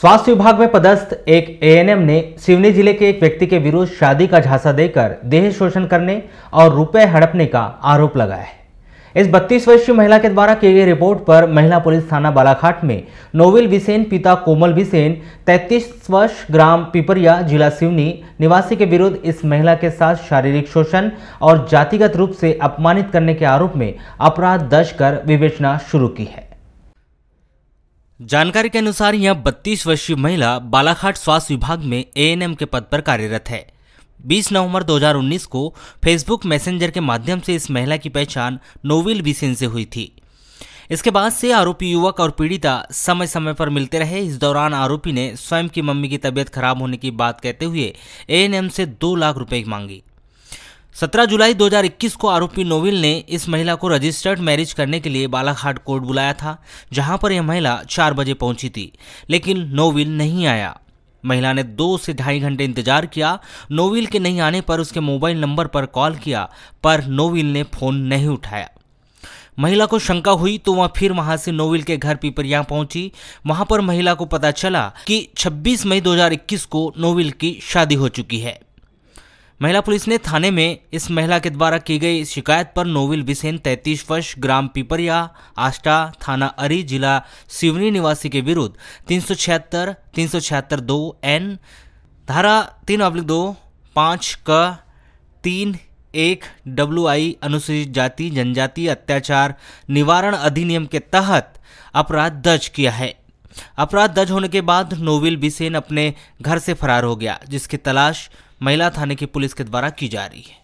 स्वास्थ्य विभाग में पदस्थ एक एएनएम ने सिवनी जिले के एक व्यक्ति के विरुद्ध शादी का झांसा देकर देह शोषण करने और रुपए हड़पने का आरोप लगाया है इस बत्तीस वर्षीय महिला के द्वारा की गई रिपोर्ट पर महिला पुलिस थाना बालाघाट में नोविल बिसेन पिता कोमल बिसेन 33 वर्ष ग्राम पिपरिया जिला सिवनी निवासी के विरुद्ध इस महिला के साथ शारीरिक शोषण और जातिगत रूप से अपमानित करने के आरोप में अपराध दर्ज कर विवेचना शुरू की है जानकारी के अनुसार यह बत्तीस वर्षीय महिला बालाघाट स्वास्थ्य विभाग में एएनएम के पद पर कार्यरत है 20 नवंबर 2019 को फेसबुक मैसेंजर के माध्यम से इस महिला की पहचान नोविल बिसेन से हुई थी इसके बाद से आरोपी युवक और पीड़िता समय समय पर मिलते रहे इस दौरान आरोपी ने स्वयं की मम्मी की तबीयत खराब होने की बात कहते हुए एएनएम से दो लाख रुपए मांगी 17 जुलाई 2021 को आरोपी नोविल ने इस महिला को रजिस्टर्ड मैरिज करने के लिए बालाघाट कोर्ट बुलाया था जहां पर यह महिला चार बजे पहुंची थी लेकिन नोविल नहीं आया महिला ने दो से ढाई घंटे इंतजार किया नोविल के नहीं आने पर उसके मोबाइल नंबर पर कॉल किया पर नोविल ने फोन नहीं उठाया महिला को शंका हुई तो वह फिर वहां से नोविल के घर पिपरिया पहुंची वहां पर महिला को पता चला कि 26 मई 2021 को नोविल की शादी हो चुकी है महिला पुलिस ने थाने में इस महिला के द्वारा की गई शिकायत पर नोविल बिसेन 33 वर्ष ग्राम पिपरिया आष्टा थाना अरी जिला सिवनी निवासी के विरुद्ध तीन सौ छिहत्तर तीन सौ छिहत्तर दो एन धारा तीन अब्लिक दो पाँच क तीन एक डब्ल्यू आई अनुसूचित जाति जनजाति अत्याचार निवारण अधिनियम के तहत अपराध दर्ज किया है अपराध दर्ज होने के बाद नोविल बिसेन अपने घर से फरार हो गया जिसकी तलाश महिला थाने की पुलिस के द्वारा की जा रही है